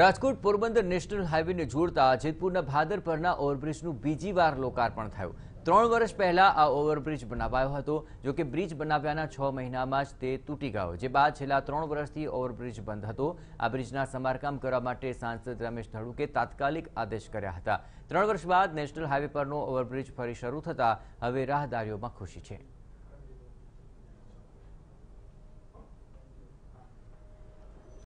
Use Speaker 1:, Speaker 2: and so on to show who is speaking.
Speaker 1: Rajkot Porbandar national હાઈવેને જોડતા જેતપુરના ભાદર પરના ઓવરબ્રિજનું બીજી વાર લોકાર્પણ થયું ત્રણ વર્ષ પહેલાં આ ઓવરબ્રિજ બનાવાયો હતો જો કે બ્રિજ બનાવ્યાના છ મહિનામાં જ તે તૂટી ગયો જે બાદ છેલ્લા ત્રણ વર્ષથી ઓવરબ્રિજ બંધ હતો આ બ્રિજના સમારકામ કરવા માટે સાંસદ રમેશ ધડુકે તાત્કાલિક આદેશ કર્યા હતા ત્રણ વર્ષ બાદ નેશનલ હાઈવે પરનો ઓવરબ્રિજ ફરી શરૂ થતાં હવે રાહદારીઓમાં ખુશી છે